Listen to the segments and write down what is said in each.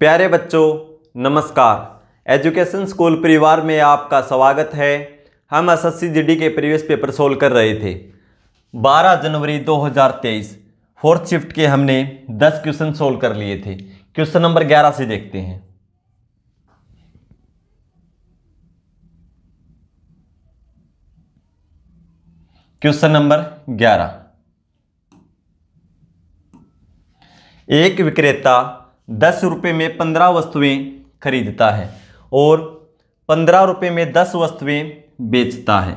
प्यारे बच्चों नमस्कार एजुकेशन स्कूल परिवार में आपका स्वागत है हम एस एस के प्रीवियस पेपर सोल्व कर रहे थे 12 जनवरी 2023 फोर्थ शिफ्ट के हमने 10 क्वेश्चन सोल्व कर लिए थे क्वेश्चन नंबर 11 से देखते हैं क्वेश्चन नंबर 11 एक विक्रेता दस रुपये में पंद्रह वस्तुएं खरीदता है और पंद्रह रुपये में दस वस्तुएं बेचता है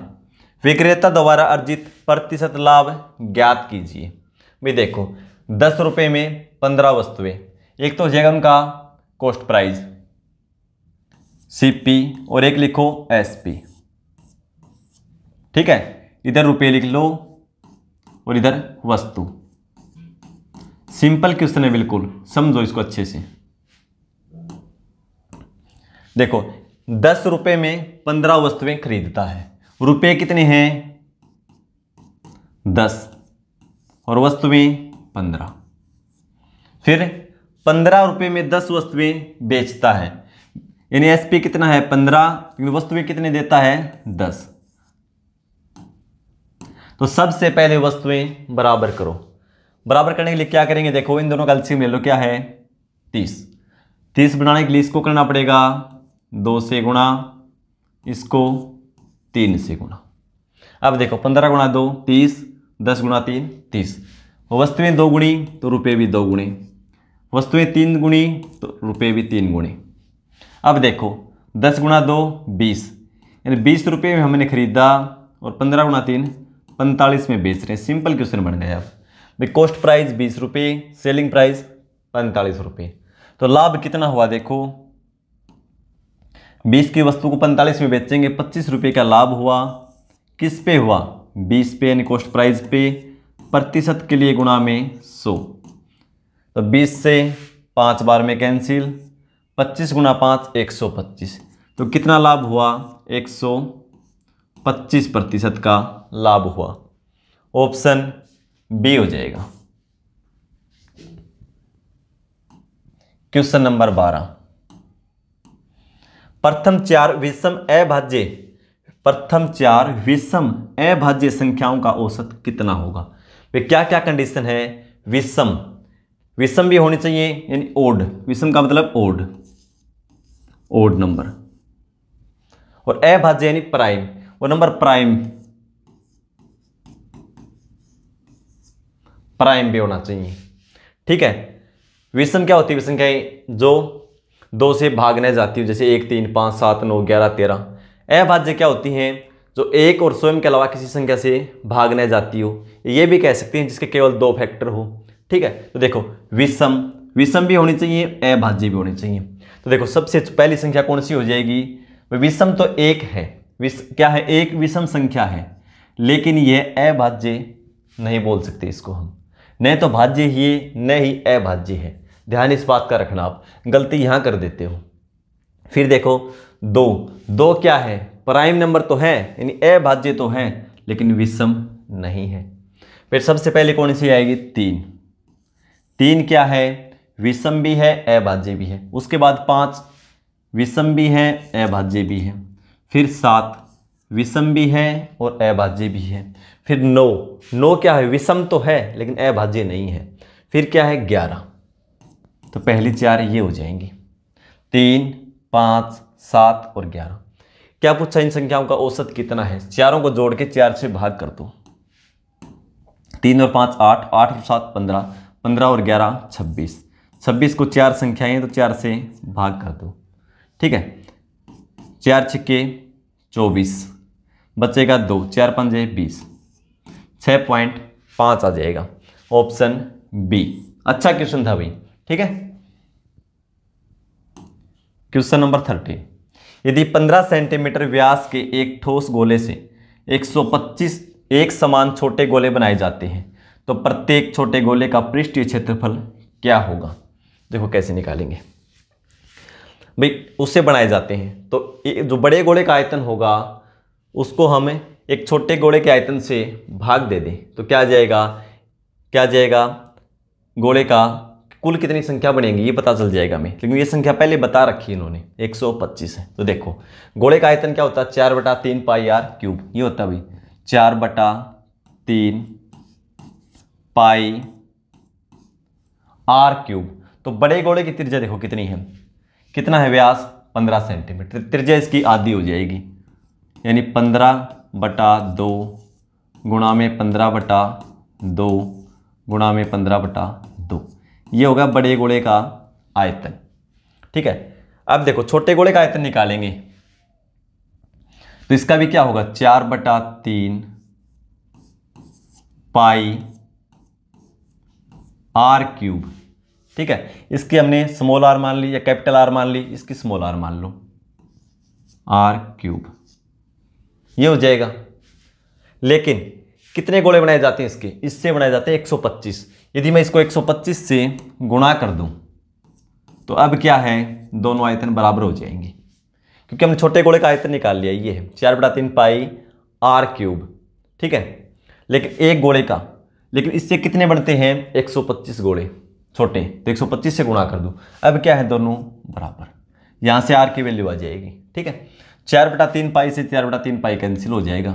विक्रेता द्वारा अर्जित प्रतिशत लाभ ज्ञात कीजिए भाई देखो दस रुपये में पंद्रह वस्तुएं एक तो हो का कॉस्ट प्राइस सीपी और एक लिखो एसपी ठीक है इधर रुपये लिख लो और इधर वस्तु सिंपल क्वेश्चन है बिल्कुल समझो इसको अच्छे से देखो दस रुपए में पंद्रह वस्तुएं खरीदता है रुपए कितने हैं दस और वस्तुएं पंद्रह फिर पंद्रह रुपये में दस वस्तुएं बेचता है यानी एसपी कितना है पंद्रह लेकिन वस्तुएं कितने देता है दस तो सबसे पहले वस्तुएं बराबर करो बराबर करने के लिए क्या करेंगे देखो इन दोनों का एलसीएम ले लो क्या है तीस तीस बनाने के लिए इसको करना पड़ेगा दो से गुणा इसको तीन से गुणा अब देखो पंद्रह गुणा दो तीस दस गुणा तीन तीस वस्तुएं दो गुणी तो रुपये भी दो गुणी वस्तुएं तीन गुणी तो रुपये भी तीन गुणी अब देखो दस गुणा दो बीस यानी बीस रुपये में हमने खरीदा और पंद्रह गुणा तीन पैंतालीस में बेच रहे हैं सिंपल क्वेश्चन बन गया अब कॉस्ट प्राइस बीस रुपये सेलिंग प्राइस पैंतालीस रुपये तो लाभ कितना हुआ देखो बीस की वस्तु को पैंतालीस में बेचेंगे पच्चीस रुपये का लाभ हुआ किस पे हुआ बीस पे यानी कॉस्ट प्राइस पे प्रतिशत के लिए गुणा में सौ तो बीस से पाँच बार में कैंसिल पच्चीस गुना पाँच एक सौ पच्चीस तो कितना लाभ हुआ एक सौ पच्चीस प्रतिशत का लाभ हुआ ऑप्शन बी हो जाएगा क्वेश्चन नंबर बारह प्रथम चार विषम अभाज्य प्रथम चार विषम अभाज्य संख्याओं का औसत कितना होगा वे क्या क्या कंडीशन है विषम विषम भी होनी चाहिए यानी ओड विषम का मतलब ओड ओड नंबर और अभाज्य यानी प्राइम और नंबर प्राइम प्राइम भी होना चाहिए ठीक है विषम क्या होती है विषम क्या है जो दो से भागने जाती हो जैसे एक तीन पाँच सात नौ ग्यारह तेरह अभाज्य क्या होती हैं जो एक और स्वयं के अलावा किसी संख्या से भागने जाती हो ये भी कह सकते हैं जिसके केवल दो फैक्टर हो ठीक है तो देखो विषम विषम भी होनी चाहिए अभाज्य भी होनी चाहिए तो देखो सबसे पहली संख्या कौन सी हो जाएगी विषम तो एक है विस, क्या है एक विषम संख्या है लेकिन यह अभाज्य नहीं बोल सकते इसको हम न तो भाज्य ही न ही अभाज्य है ध्यान इस बात का रखना आप गलती यहां कर देते हो फिर देखो दो दो क्या है प्राइम नंबर तो है यानी अभाज्य तो है लेकिन विषम नहीं है फिर सबसे पहले कौन सी आएगी तीन तीन क्या है विषम भी है अभाज्य भी है उसके बाद पाँच विषम भी है अभाज्य भी है फिर सात विषम भी है और अभाज्य भी है फिर नौ नौ क्या है विषम तो है लेकिन अभाज्य नहीं है फिर क्या है ग्यारह तो पहली चार ये हो जाएंगी तीन पाँच सात और ग्यारह क्या पूछा इन संख्याओं का औसत कितना है चारों को जोड़ के चार से भाग कर दो तीन और पाँच आठ आठ और सात पंद्रह पंद्रह और ग्यारह छब्बीस छब्बीस को चार संख्याएं तो चार से भाग कर दो ठीक है चार छिक्के चौबीस बच्चे का दो चार पंजे बीस छः पॉइंट पाँच आ जाएगा ऑप्शन बी अच्छा क्वेश्चन था भाई ठीक है क्वेश्चन नंबर थर्टी यदि 15 सेंटीमीटर व्यास के एक ठोस गोले से 125 एक समान छोटे गोले बनाए जाते हैं तो प्रत्येक छोटे गोले का पृष्ठीय क्षेत्रफल क्या होगा देखो कैसे निकालेंगे भाई उससे बनाए जाते हैं तो जो बड़े गोले का आयतन होगा उसको हमें एक छोटे गोले के आयतन से भाग दे दें तो क्या आ जाएगा क्या आ जाएगा गोले का कुल कितनी संख्या बनेगी ये पता चल जाएगा हमें लेकिन ये संख्या पहले बता रखी है इन्होंने 125 है तो देखो गोले का आयतन क्या होता है चार बटा तीन पाई आर क्यूब ये होता भाई चार बटा तीन पाई आर क्यूब तो बड़े गोले की त्रिज्या देखो कितनी है कितना है व्यास 15 सेंटीमीटर त्रिज्या इसकी आधी हो जाएगी यानी पंद्रह बटा दो गुणा में पंद्रह बटा दो गुणा में पंद्रह बटा दो ये होगा बड़े गोले का आयतन ठीक है अब देखो छोटे गोले का आयतन निकालेंगे तो इसका भी क्या होगा चार बटा तीन पाई आर क्यूब ठीक है इसकी हमने स्मॉल आर मान ली या कैपिटल आर मान ली इसकी स्मॉल आर मान लो आर क्यूब ये हो जाएगा लेकिन कितने गोले बनाए जाते हैं इसके इससे बनाए जाते हैं 125 यदि मैं इसको 125 से गुणा कर दूं तो अब क्या है दोनों आयतन बराबर हो जाएंगे क्योंकि हमने छोटे गोले का आयतन निकाल लिया ये है चार बटा तीन पाई आर क्यूब ठीक है लेकिन एक गोले का लेकिन इससे कितने बनते हैं 125 गोले छोटे तो 125 से गुणा कर दूँ अब क्या है दोनों बराबर यहाँ से आर की वैल्यू आ जाएगी ठीक है चार बटा तीन पाई से चार बटा तीन पाई कैंसिल हो जाएगा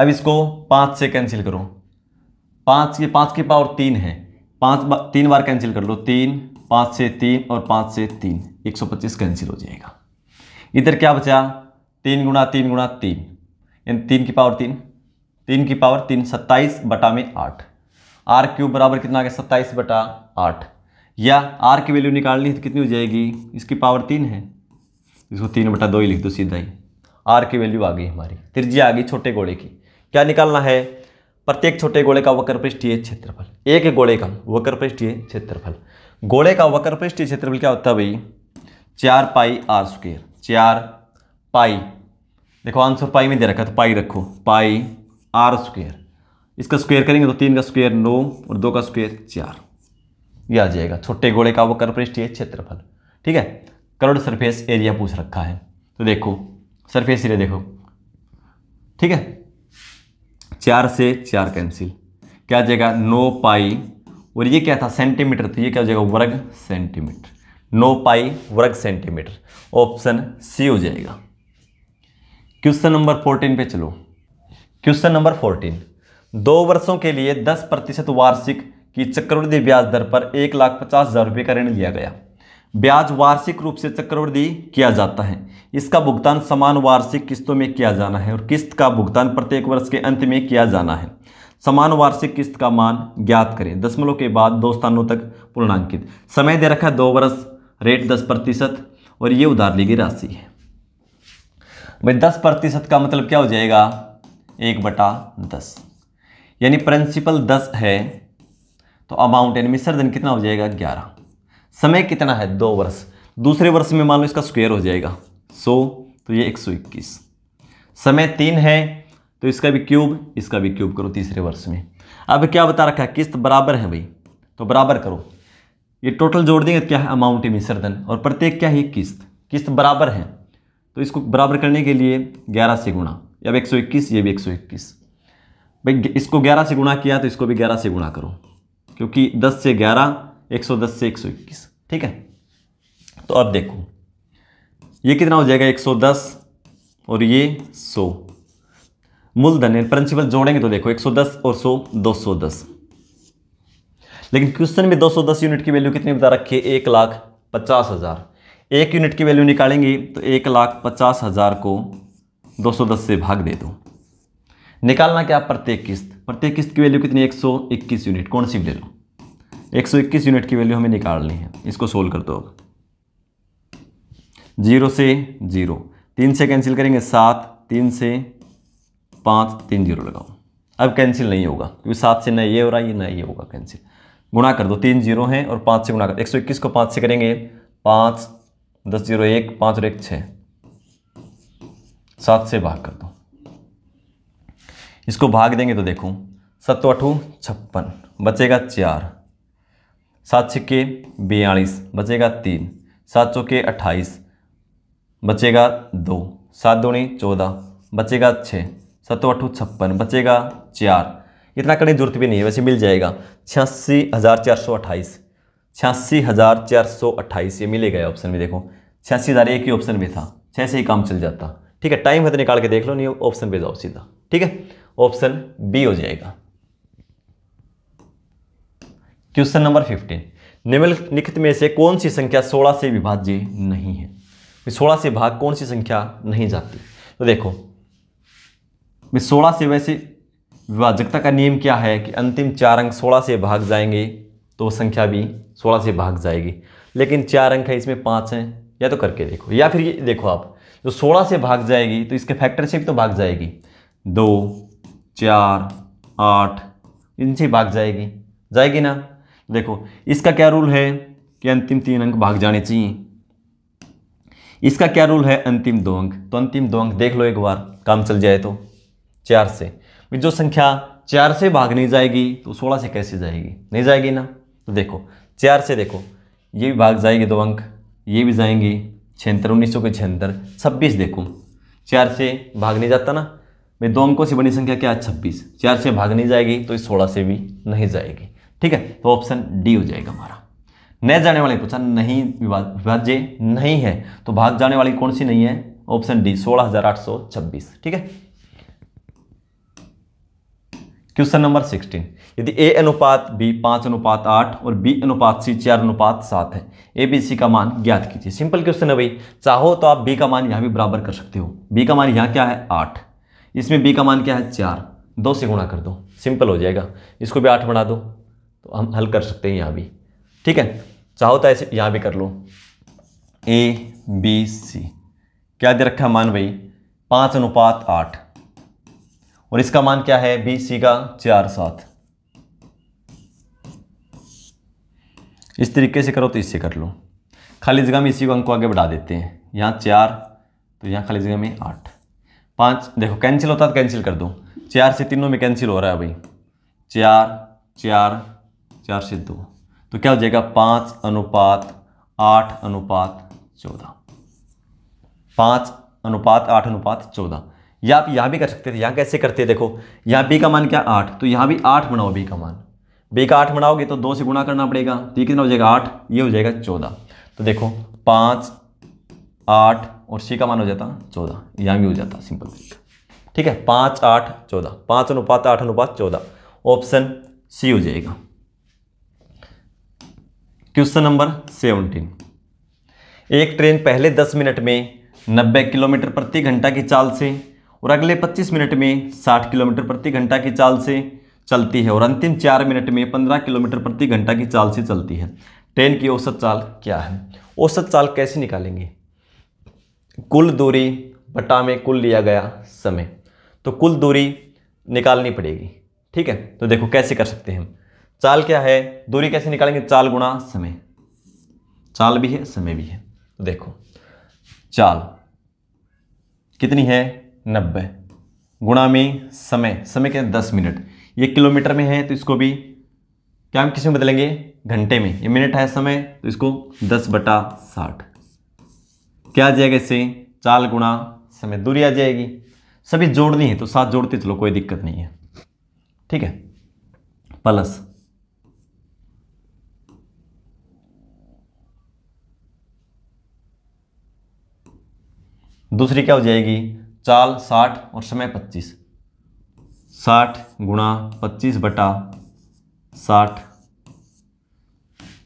अब इसको पाँच से कैंसिल करो पाँच ये पाँच की पावर तीन है पाँच बार तीन बार कैंसिल कर लो तीन पाँच से तीन और पाँच से तीन एक सौ पच्चीस कैंसिल हो जाएगा इधर क्या बचा तीन गुणा तीन गुणा तीन यानी तीन की पावर तीन तीन की पावर तीन सत्ताईस बटा में आठ आर क्यूब बराबर कितना आ गया सत्ताईस बटा आठ या आर की वैल्यू निकालनी है तो कितनी हो जाएगी इसकी पावर तीन है इसको तीन बटा दो ही लिख दो सीधा ही आर की वैल्यू आ गई हमारी त्रिज्या आ गई छोटे गोले की क्या निकालना है प्रत्येक छोटे गोले का वक्र पृष्ठीय क्षेत्रफल एक गोले का वक्र पृष्ठीय क्षेत्रफल गोले का वक्र पृष्ठीय क्षेत्रफल क्या होता है भाई चार पाई आर स्क्वेयर चार पाई देखो आंसर पाई में दे रखा तो पाई रखो पाई आर स्क्वेयर इसका स्क्वेयर करेंगे तो तीन का स्क्वेयर नौ और दो का स्क्वेयर चार ये आ जाएगा छोटे गोले का वक्र पृष्ठीय क्षेत्रफल ठीक है करोड सरफेस एरिया पूछ रखा है तो देखो सरफेस एरिया देखो ठीक है चार से चार कैंसिल क्या हो जाएगा नो पाई और ये क्या था सेंटीमीटर तो ये क्या हो जाएगा वर्ग सेंटीमीटर नो पाई वर्ग सेंटीमीटर ऑप्शन सी हो जाएगा क्वेश्चन नंबर फोर्टीन पे चलो क्वेश्चन नंबर फोर्टीन दो वर्षों के लिए दस प्रतिशत वार्षिक की चक्रवृद्धि ब्याज दर पर एक लाख पचास हजार रुपये का ऋण लिया गया ब्याज वार्षिक रूप से चक्रवृद्धि किया जाता है इसका भुगतान समान वार्षिक किस्तों में किया जाना है और किस्त का भुगतान प्रत्येक वर्ष के अंत में किया जाना है समान वार्षिक किस्त का मान ज्ञात करें दशमलव के बाद दो स्थानों तक पूर्णांकित समय दे रखा है दो वर्ष रेट दस प्रतिशत और ये उधार ली गई राशि है भाई दस प्रतिशत का मतलब क्या हो जाएगा एक बटा दस यानी प्रिंसिपल दस है तो अमाउंट यानी मिश्रधन कितना हो जाएगा ग्यारह समय कितना है दो वर्ष दूसरे वर्ष में मान लो इसका स्क्वेयर हो जाएगा सो तो ये एक सौ इक्कीस समय तीन है तो इसका भी क्यूब इसका भी क्यूब करो तीसरे वर्ष में अब क्या बता रखा है किस्त बराबर है भाई तो बराबर करो ये टोटल जोड़ देंगे तो क्या है अमाउंट मिश्रधन और प्रत्येक क्या है किस्त किस्त बराबर है तो इसको बराबर करने के लिए ग्यारह से गुणा अब एक सौ इक्कीस ये भी एक सौ इक्कीस भाई इसको ग्यारह से गुणा किया तो इसको भी ग्यारह से गुणा करो क्योंकि दस से ग्यारह 110 से 121 ठीक है तो अब देखो ये कितना हो जाएगा 110 और ये 100 मूलधन प्रिंसिपल जोड़ेंगे तो देखो 110 और 100 210 लेकिन क्वेश्चन में 210 यूनिट की वैल्यू कितनी बता रखी है एक लाख पचास हज़ार एक यूनिट की वैल्यू निकालेंगे तो एक लाख पचास हज़ार को 210 से भाग दे दो निकालना क्या प्रत्येक किस्त प्रत्येक किस्त की वैल्यू कितनी 121 यूनिट कौन सी ले लो 121 यूनिट की वैल्यू हमें निकालनी है इसको सोल्व कर दो जीरो से जीरो तीन से कैंसिल करेंगे सात तीन से पाँच तीन जीरो लगाओ अब कैंसिल नहीं होगा क्योंकि सात से ना ये हो रहा है ये ना ये होगा कैंसिल गुणा कर दो तीन जीरो हैं और पाँच से गुणा कर एक सौ इक्कीस को पाँच से करेंगे पाँच दस जीरो एक पाँच और एक छः सात से भाग कर दो इसको भाग देंगे तो देखो सत्तो अठू छप्पन बचेगा चार सात छिक्के बयालीस बचेगा तीन सात चौके अट्ठाईस बचेगा दो सात दूनी चौदह बचेगा छः सतो अठो छप्पन बचेगा चार इतना करने जरूरत भी नहीं है वैसे मिल जाएगा छियासी हज़ार चार सौ अट्ठाईस छियासी हज़ार चार सौ अट्ठाईस ये मिलेगा ऑप्शन में देखो छियासी हज़ार एक ही ऑप्शन में था छः से ही काम चल जाता ठीक है टाइम है तो निकाल के देख लो नहीं ऑप्शन पे जाओ सीधा ठीक है ऑप्शन बी हो जाएगा क्वेश्चन नंबर फिफ्टीन निम्नलिखित में से कौन सी संख्या सोलह से विभाज्य नहीं है सोलह से भाग कौन सी संख्या नहीं जाती तो देखो सोलह से वैसे विभाजकता का नियम क्या है कि अंतिम चार अंक सोलह से भाग जाएंगे तो संख्या भी सोलह से भाग जाएगी लेकिन चार अंक है इसमें पाँच हैं या तो करके देखो या फिर ये देखो आप जो सोलह से भाग जाएगी तो इसके फैक्टर से भी तो भाग जाएगी दो चार आठ इनसे भाग जाएगी जाएगी ना देखो इसका क्या रूल है कि अंतिम तीन अंक भाग जाने चाहिए इसका क्या रूल है अंतिम दो अंक तो अंतिम दो अंक देख लो एक बार काम चल जाए तो चार से जो संख्या चार से भाग नहीं जाएगी तो सोलह से कैसे जाएगी नहीं जाएगी ना तो देखो चार से देखो ये भी भाग जाएगी दो अंक ये भी जाएंगे छिहत्तर उन्नीस सौ के छिहत्तर छब्बीस देखो चार से भाग नहीं जाता ना भाई दो अंकों से बनी संख्या क्या छब्बीस चार से भाग नहीं जाएगी तो इस सोलह से भी नहीं जाएगी ठीक है तो ऑप्शन डी हो जाएगा हमारा न जाने वाले पूछा नहीं विभाज्य नहीं है तो भाग जाने वाली कौन सी नहीं है ऑप्शन डी सोलह हजार आठ सौ छब्बीस ठीक है क्वेश्चन नंबर सिक्सटीन यदि ए अनुपात बी पांच अनुपात आठ और बी अनुपात सी चार अनुपात सात है ए बी सी का मान ज्ञात कीजिए सिंपल क्वेश्चन है भाई चाहो तो आप बी का मान यहां भी बराबर कर सकते हो बी का मान यहां क्या है आठ इसमें बी का मान क्या है चार दो से गुणा कर दो सिंपल हो जाएगा इसको भी आठ बना दो तो हम हल कर सकते हैं यहाँ भी ठीक है चाहो तो ऐसे यहाँ भी कर लो ए बी सी क्या दे रखा है मान भाई पाँच अनुपात आठ और इसका मान क्या है बी सी का चार सात इस तरीके से करो तो इससे कर लो खाली जगह में इसी को अंक को आगे बढ़ा देते हैं यहाँ चार तो यहाँ खाली जगह में आठ पाँच देखो कैंसिल होता है तो कैंसिल कर दो चार से तीनों में कैंसिल हो रहा है भाई चार चार चार से दो तो क्या हो जाएगा पाँच अनुपात आठ अनुपात चौदह पाँच अनुपात आठ अनुपात चौदह या आप यहाँ भी कर सकते थे यहाँ कैसे करते हैं देखो यहाँ बी का मान क्या आठ तो यहाँ भी आठ बनाओ बी का मान बी का आठ बनाओगे तो दो से गुणा करना पड़ेगा तो कितना हो जाएगा आठ ये हो जाएगा चौदह तो देखो पाँच आठ और सी का मान हो जाता चौदह यहाँ भी हो जाता सिंपल तरीका ठीक है पाँच आठ चौदह पाँच अनुपात आठ अनुपात चौदह ऑप्शन सी हो जाएगा क्वेश्चन नंबर सेवनटीन एक ट्रेन पहले दस मिनट में नब्बे किलोमीटर प्रति घंटा की चाल से और अगले पच्चीस मिनट में साठ किलोमीटर प्रति घंटा की चाल से चलती है और अंतिम चार मिनट में पंद्रह किलोमीटर प्रति घंटा की चाल से चलती है ट्रेन की औसत चाल क्या है औसत चाल कैसे निकालेंगे कुल दूरी बटा में कुल लिया गया समय तो कुल दूरी निकालनी पड़ेगी ठीक है तो देखो कैसे कर सकते हैं चाल क्या है दूरी कैसे निकालेंगे चाल गुणा समय चाल भी है समय भी है तो देखो चाल कितनी है नब्बे गुणा में समय समय क्या है दस मिनट ये किलोमीटर में है तो इसको भी क्या हम किस में बदलेंगे घंटे में ये मिनट है समय तो इसको दस बटा साठ क्या आ जाएगा इससे चाल गुणा समय दूरी आ जाएगी सभी जोड़नी है तो साथ जोड़ते चलो कोई दिक्कत नहीं है ठीक है प्लस दूसरी क्या हो जाएगी चाल साठ और समय पच्चीस साठ गुणा पच्चीस बटा साठ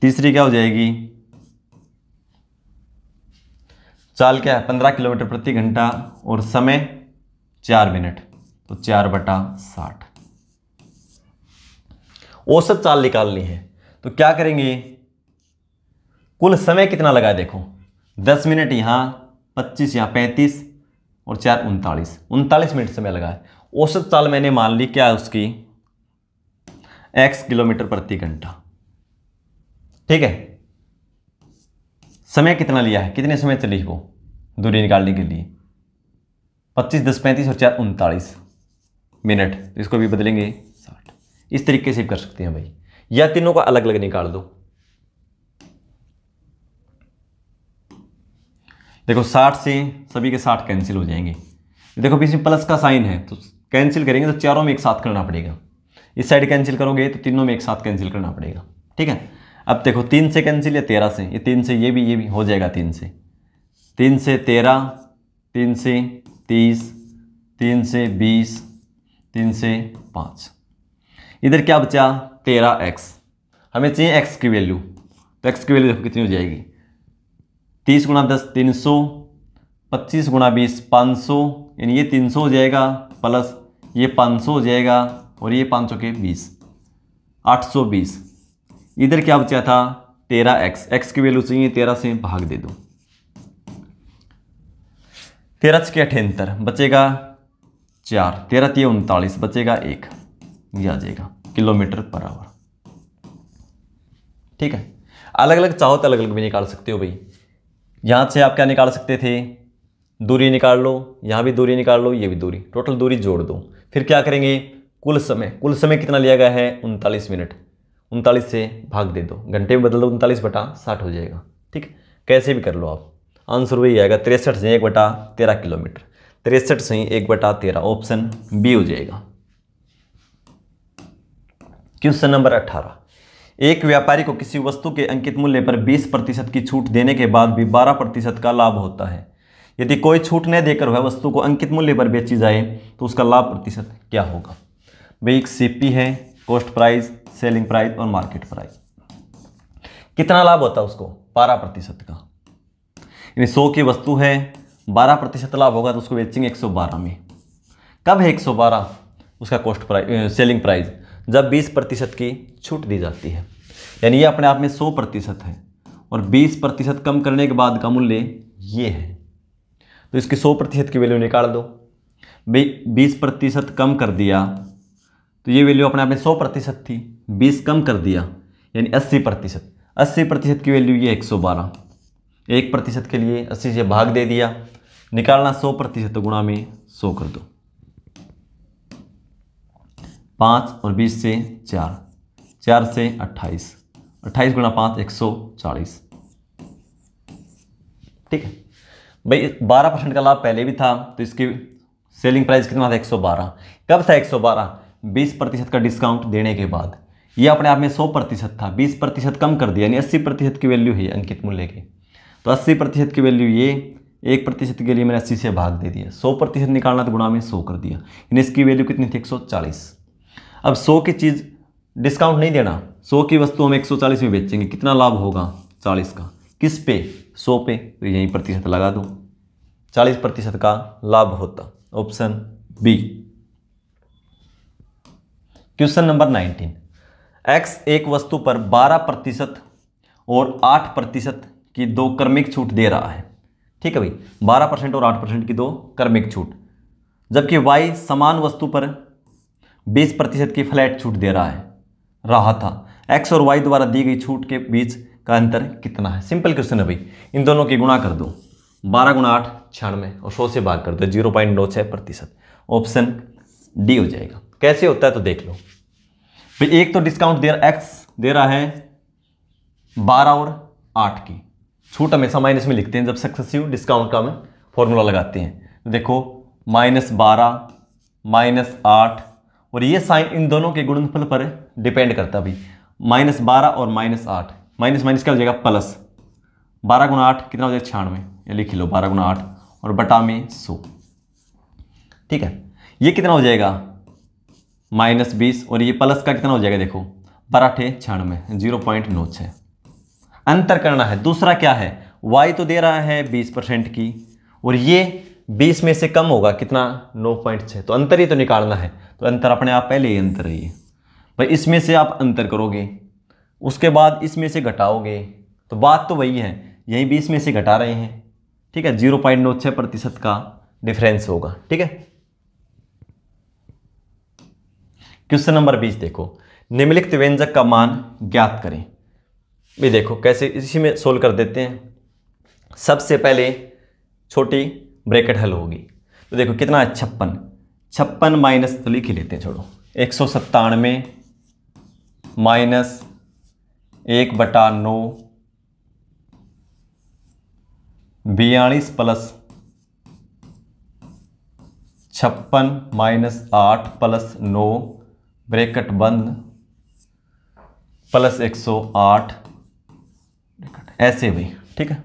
तीसरी क्या हो जाएगी चाल क्या है पंद्रह किलोमीटर प्रति घंटा और समय चार मिनट तो चार बटा साठ औसत चाल निकालनी है तो क्या करेंगे कुल समय कितना लगा देखो दस मिनट यहां पच्चीस या पैंतीस और चार उनतालीस उनतालीस मिनट समय लगा है औसत चाल मैंने मान ली क्या उसकी एक्स किलोमीटर प्रति घंटा ठीक है समय कितना लिया है कितने समय चली वो दूरी निकालने के लिए पच्चीस दस पैंतीस और चार उनतालीस मिनट इसको भी बदलेंगे साठ इस तरीके से कर सकते हैं भाई या तीनों का अलग अलग निकाल दो देखो साठ से सभी के साठ कैंसिल हो जाएंगे देखो बीच में प्लस का साइन है तो कैंसिल करेंगे तो चारों में एक साथ करना पड़ेगा इस साइड कैंसिल करोगे तो तीनों में एक साथ कैंसिल करना पड़ेगा ठीक है अब देखो तीन से कैंसिल या तेरह से ये तीन से ये भी ये भी हो जाएगा तीन से तीन से तेरह तीन से तीस तीन से बीस तीन से पाँच इधर क्या बचा तेरह एक्स हमें चाहिए एक्स की वैल्यू तो एक्स की वैल्यू देखो कितनी हो जाएगी तीस गुणा दस तीन सौ पच्चीस गुणा बीस पाँच सौ यानी ये तीन सौ हो जाएगा प्लस ये पाँच सौ हो जाएगा और ये पाँच सौ के बीस आठ सौ बीस इधर क्या बचा था तेरह एक्स एक्स की वैल्यू चाहिए तेरह से भाग दे दो तेरह छके अठहत्तर बचेगा चार तेरह तीय उनतालीस बचेगा एक ये आ जाएगा किलोमीटर पर आवर ठीक है अलग अलग चाहो तो अलग अलग भी निकाल सकते हो भाई यहाँ से आप क्या निकाल सकते थे दूरी निकाल लो यहाँ भी दूरी निकाल लो ये भी दूरी टोटल दूरी जोड़ दो फिर क्या करेंगे कुल समय कुल समय कितना लिया गया है उनतालीस मिनट उनतालीस से भाग दे दो घंटे में बदल दो उनतालीस बटा साठ हो जाएगा ठीक कैसे भी कर लो आप आंसर वही आएगा तिरसठ से एक बटा तेरह किलोमीटर तिरसठ से एक बटा तेरह ऑप्शन बी हो जाएगा क्वेश्चन नंबर अट्ठारह एक व्यापारी को किसी वस्तु के अंकित मूल्य पर 20 प्रतिशत की छूट देने के बाद भी 12 प्रतिशत का लाभ होता है यदि कोई छूट न देकर वह वस्तु को अंकित मूल्य पर बेची जाए तो उसका लाभ प्रतिशत क्या होगा भाई एक सीपी है कॉस्ट प्राइस सेलिंग प्राइस और मार्केट प्राइस कितना लाभ होता है उसको बारह प्रतिशत का यानी सौ की वस्तु है बारह प्रतिशत लाभ होगा तो उसको बेचेंगे एक सौ बारह में कब है एक सौ बारह उसका कॉस्ट प्राइस सेलिंग प्राइस जब 20 प्रतिशत की छूट दी जाती है यानी ये अपने आप में 100 प्रतिशत है और 20 प्रतिशत कम करने के बाद का मूल्य ये है तो इसकी 100 प्रतिशत की वैल्यू निकाल दो बीस प्रतिशत कम कर दिया तो ये वैल्यू अपने आप में सौ प्रतिशत थी बीस कम कर दिया यानी अस्सी प्रतिशत अस्सी प्रतिशत की वैल्यू ये एक सौ बारह एक प्रतिशत के लिए अस्सी से भाग दे दिया निकालना सौ प्रतिशत गुणा में सौ कर दो पाँच और बीस से चार चार से अट्ठाईस अट्ठाईस गुणा पाँच एक सौ चालीस ठीक है भाई बारह परसेंट का लाभ पहले भी था तो इसकी सेलिंग प्राइस कितना था एक सौ बारह कब था एक सौ बारह बीस प्रतिशत का डिस्काउंट देने के बाद ये अपने आप में सौ प्रतिशत था बीस प्रतिशत कम कर दिया यानी अस्सी प्रतिशत की वैल्यू है अंकित मूल्य की तो अस्सी प्रतिशत की वैल्यू ये एक प्रतिशत के लिए मैंने अस्सी से भाग दे दिया सौ प्रतिशत निकालना तो गुणा में सौ कर दिया यानी इसकी वैल्यू कितनी थी एक सौ चालीस अब सौ की चीज़ डिस्काउंट नहीं देना सौ की वस्तु हम एक सौ चालीस में बेचेंगे कितना लाभ होगा चालीस का किस पे सौ पे तो यहीं प्रतिशत लगा दो चालीस प्रतिशत का लाभ होता option B question number nineteen X एक वस्तु पर बारह प्रतिशत और आठ प्रतिशत की दो कर्मिक छूट दे रहा है ठीक है भाई बारह परसेंट और आठ परसेंट की दो कर्मिक छूट जबकि वाई समान वस्तु पर बीस प्रतिशत की फ्लैट छूट दे रहा है रहा था एक्स और वाई द्वारा दी गई छूट के बीच का अंतर कितना है सिंपल क्वेश्चन है भाई इन दोनों की गुणा कर दो बारह गुणा आठ छियानवे और सौ से भाग कर दो जीरो पॉइंट नौ छः प्रतिशत ऑप्शन डी हो जाएगा कैसे होता है तो देख लो भाई एक तो डिस्काउंट दे रहा एक्स दे रहा है बारह और आठ की छूट हमेशा माइनस में लिखते हैं जब सक्सेसिव डिस्काउंट का हम फॉर्मूला लगाते हैं देखो माइनस बारह माइनस आठ और ये साइन इन दोनों के गुणनफल पर डिपेंड करता है भाई माइनस बारह और माइनस आठ माइनस माइनस क्या हो जाएगा प्लस बारह गुना आठ कितना हो जाएगा छियानवे ये लिख लो बारह गुना आठ और बटा में सौ ठीक है ये कितना हो जाएगा माइनस बीस और ये प्लस का कितना हो जाएगा देखो बराठे छियानवे जीरो पॉइंट नौ छः अंतर करना है दूसरा क्या है वाई तो दे रहा है बीस परसेंट की और ये बीस में से कम होगा कितना नौ पॉइंट छः तो अंतर ही तो निकालना है तो अंतर अपने आप पहले ही अंतर है भाई इसमें से आप अंतर करोगे उसके बाद इसमें से घटाओगे तो बात तो वही है यही बीस में से घटा रहे हैं ठीक है जीरो पॉइंट नौ छः प्रतिशत का डिफरेंस होगा ठीक है क्वेश्चन नंबर बीस देखो निम्नलिखित व्यंजक का मान ज्ञात करें भाई देखो कैसे इसी में सोल्व कर देते हैं सबसे पहले छोटी ब्रैकेट हल होगी तो देखो कितना है छप्पन छप्पन माइनस तो लिख ही लेते हैं छोड़ो एक सौ सत्तानवे माइनस एक बटा नौ बयालीस प्लस छप्पन माइनस आठ प्लस नौ ब्रैकेट बंद प्लस एक सौ आठ ऐसे भी ठीक है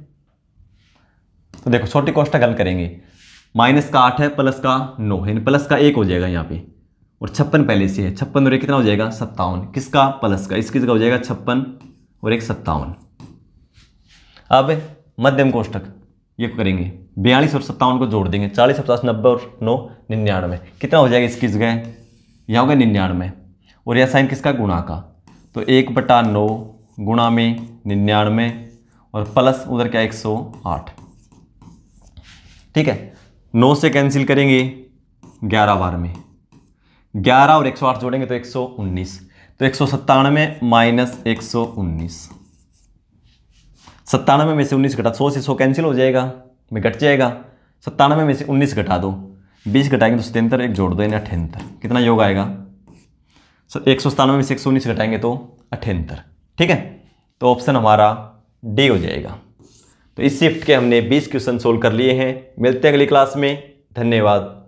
तो देखो छोटी कोष्टा गल करेंगे माइनस का आठ है प्लस का नौ है प्लस का एक हो जाएगा यहाँ पे और छप्पन पहले से है छप्पन और एक कितना हो जाएगा सत्तावन किसका प्लस का इसकी जगह हो जाएगा छप्पन और एक सत्तावन अब मध्यम कोष्टक ये करेंगे बयालीस और सत्तावन को जोड़ देंगे चालीस पचास नब्बे और नौ निन्यानवे कितना हो जाएगा इसकी जगह यहाँ होगा निन्यानवे और यह साइन किसका गुणा का तो एक बटा नौ गुणा में निन्यानवे और प्लस उधर क्या एक सौ आठ ठीक है नौ से कैंसिल करेंगे ग्यारह बार में ग्यारह और एक सौ आठ जोड़ेंगे तो एक सौ उन्नीस तो एक सौ सत्तानवे माइनस एक सौ उन्नीस सत्तानवे में से उन्नीस घटा सौ से सौ कैंसिल हो जाएगा में घट जाएगा सत्तानवे में से उन्नीस घटा दो बीस घटाएंगे तो सतहत्तर एक जोड़ दो यानी अठहत्तर कितना योग आएगा सर एक सौ सत्तानवे में से एक सौ उन्नीस घटाएंगे तो अठहत्तर ठीक है तो ऑप्शन हमारा डी हो जाएगा तो इस शिफ्ट के हमने 20 क्वेश्चन सोल्व कर लिए हैं मिलते हैं अगली क्लास में धन्यवाद